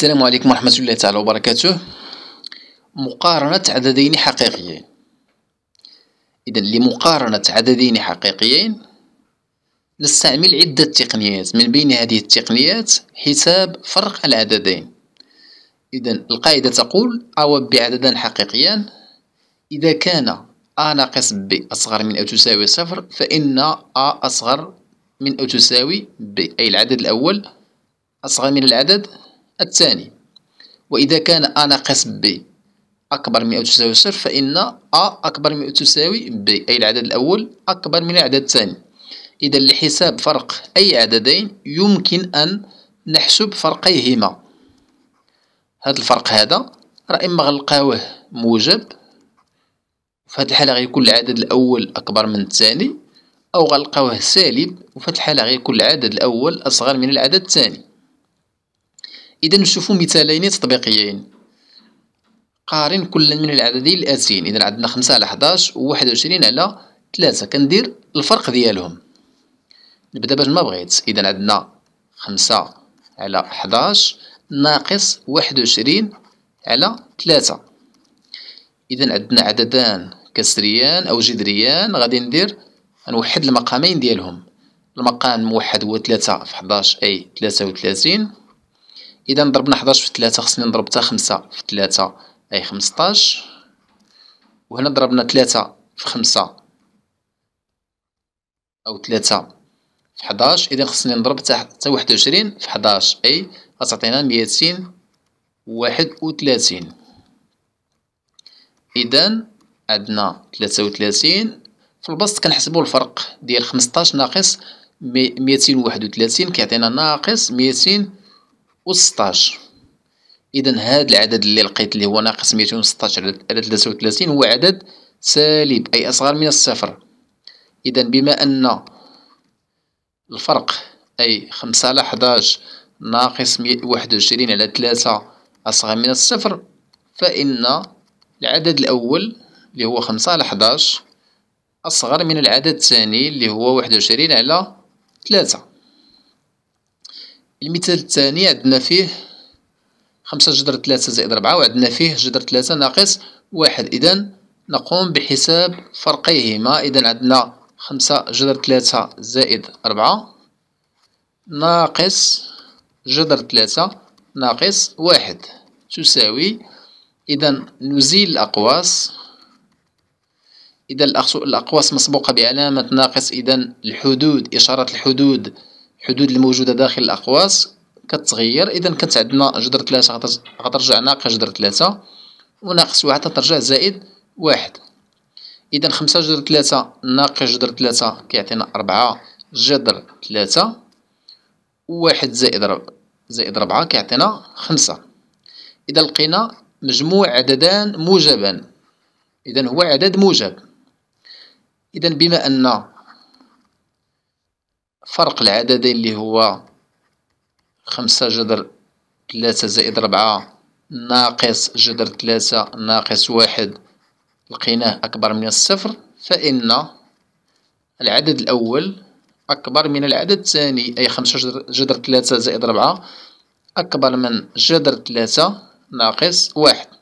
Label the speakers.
Speaker 1: السلام عليكم ورحمة الله تعالى وبركاته مقارنة عددين حقيقيين إذا لمقارنة عددين حقيقيين نستعمل عدة تقنيات من بين هذه التقنيات حساب فرق العددين إذا القاعدة تقول أو بعددان حقيقيان إذا كان أ ناقص ب أصغر من أو تساوي صفر فإن أ أصغر من أو تساوي ب أي العدد الأول أصغر من العدد الثاني وإذا كان أ ناقص ب أكبر من أو تساوي صفر فإن أ أكبر من أو تساوي ب أي العدد الأول أكبر من العدد الثاني إذا لحساب فرق أي عددين يمكن أن نحسب فرقيهما هذا الفرق هذا راه إما غنلقاوه موجب وفي هذه الحالة غيكون العدد الأول أكبر من الثاني أو غنلقاوه سالب وفي هذه الحالة غيكون العدد الأول أصغر من العدد الثاني إذا نشوفوا مثالين تطبيقيين قارن كل من العددين الآتيين إذا عندنا خمسة على حداش و 21 وعشرين على 3 كندير الفرق ديالهم نبدا باش ما بغيت إذا عندنا خمسة على حداش ناقص واحد وعشرين على 3 إذا عندنا عددان كسريان أو جذريان غادي ندير نوحد المقامين ديالهم المقام الموحد هو 3 في 11 أي 33 اذا ضربنا 11 في 3 خصنا نضرب حتى 5 في 3 اي 15 وهنا ضربنا 3 في 5 او 3 في 11 اذا خصني نضرب حتى 21 في 11 اي غتعطينا 231 اذا عندنا 33 في البسط كنحسبوا الفرق ديال 15 ناقص 231 كيعطينا ناقص ميتين 16 اذا هاد العدد اللي لقيت اللي هو ناقص ميتين على تلاتة هو عدد سالب اي اصغر من الصفر اذا بما ان الفرق اي خمسة على حداش ناقص واحد على تلاتة اصغر من الصفر فان العدد الاول اللي هو خمسة على حداش اصغر من العدد الثاني اللي هو واحد على تلاتة المثال الثاني عندنا فيه خمسة جدر ثلاثة زائد ربعة وعندنا فيه جدر ثلاثة ناقص واحد إذا نقوم بحساب فرقيهما إذا عندنا خمسة جدر ثلاثة زائد ربعة ناقص جدر ثلاثة ناقص واحد تساوي إذا نزيل الأقواس إذا الأقواس مسبوقة بعلامة ناقص إذا الحدود إشارة الحدود الحدود الموجودة داخل الأقواس كتغير إذا كانت عندنا جدر ثلاثة غترجع ناقص جدر ثلاثة وناقص واحد غترجع زائد واحد إذا خمسة جدر ثلاثة ناقص جدر ثلاثة كيعطينا أربعة جدر ثلاثة واحد زائد رب زائد ربعة كيعطينا خمسة إذا لقينا مجموع عددان موجبان إذا هو عدد موجب إذا بما أن فرق العددين اللي هو خمسة جذر ثلاثة زائد ربعة ناقص جذر ثلاثة ناقص واحد لقيناه أكبر من الصفر فإن العدد الأول أكبر من العدد الثاني أي خمسة جذر ثلاثة زائد ربعة أكبر من جذر ثلاثة ناقص واحد